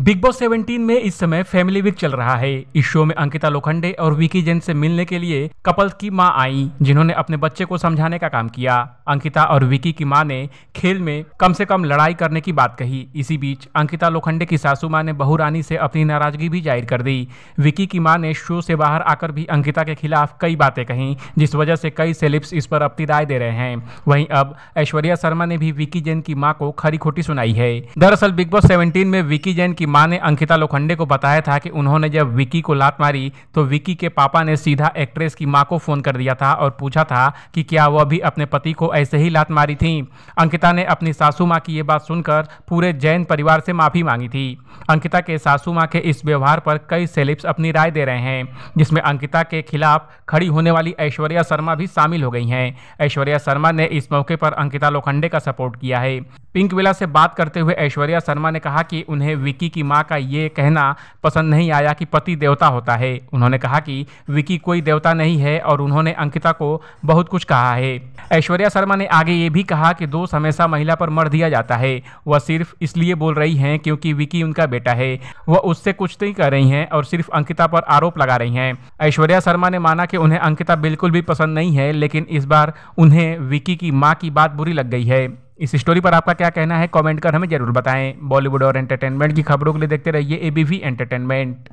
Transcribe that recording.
big boss 17 में इस समय फैमिली वीक चल रहा है इस शो में अंकिता लोखंडे और विकी जैन से मिलने के लिए कपल की मां आई जिन्होंने अपने बच्चे को समझाने का काम किया अंकिता और विकी की मां ने खेल में कम से कम लड़ाई करने की बात कही इसी बीच अंकिता लोखंडे की सासू मां ने बहुरानी से अपनी नाराजगी भी जाहिर कर दी विकी की माँ ने शो से बाहर आकर भी अंकिता के खिलाफ कई बातें कही जिस वजह से कई सेलिप्स इस पर अपनी राय दे रहे हैं वहीं अब ऐश्वर्या शर्मा ने भी विकी जैन की माँ को खरी खोटी सुनाई है दरअसल बिग बॉस सेवेंटीन में विकी जैन उनकी मां ने अंकिता लोखंडे को बताया था कि उन्होंने जब विकी को लात मारी तो विकी के पापा ने सीधा एक्ट्रेस की मां को फ़ोन कर दिया था और पूछा था कि क्या वह भी अपने पति को ऐसे ही लात मारी थी अंकिता ने अपनी सासू माँ की ये बात सुनकर पूरे जैन परिवार से माफ़ी मांगी थी अंकिता के सासू माँ के इस व्यवहार पर कई सेलिब्स अपनी राय दे रहे हैं जिसमें अंकिता के खिलाफ खड़ी होने वाली ऐश्वर्या शर्मा भी शामिल हो गई हैं ऐश्वर्या शर्मा ने इस मौके पर अंकिता लोखंडे का सपोर्ट किया है पिंक विला से बात करते हुए ऐश्वर्या शर्मा ने कहा कि उन्हें विकी की मां का ये कहना पसंद नहीं आया कि पति देवता होता है उन्होंने कहा कि विकी कोई देवता नहीं है और उन्होंने अंकिता को बहुत कुछ कहा है ऐश्वर्या शर्मा ने आगे ये भी कहा कि दोष हमेशा महिला पर मर दिया जाता है वह सिर्फ इसलिए बोल रही हैं क्योंकि विकी उनका बेटा है वह उससे कुछ नहीं कर रही हैं और सिर्फ अंकिता पर आरोप लगा रही हैं ऐश्वर्या शर्मा ने माना कि उन्हें अंकिता बिल्कुल भी पसंद नहीं है लेकिन इस बार उन्हें विकी की माँ की बात बुरी लग गई है इस स्टोरी पर आपका क्या कहना है कमेंट कर हमें ज़रूर बताएं बॉलीवुड और एंटरटेनमेंट की खबरों के लिए देखते रहिए एबीवी एंटरटेनमेंट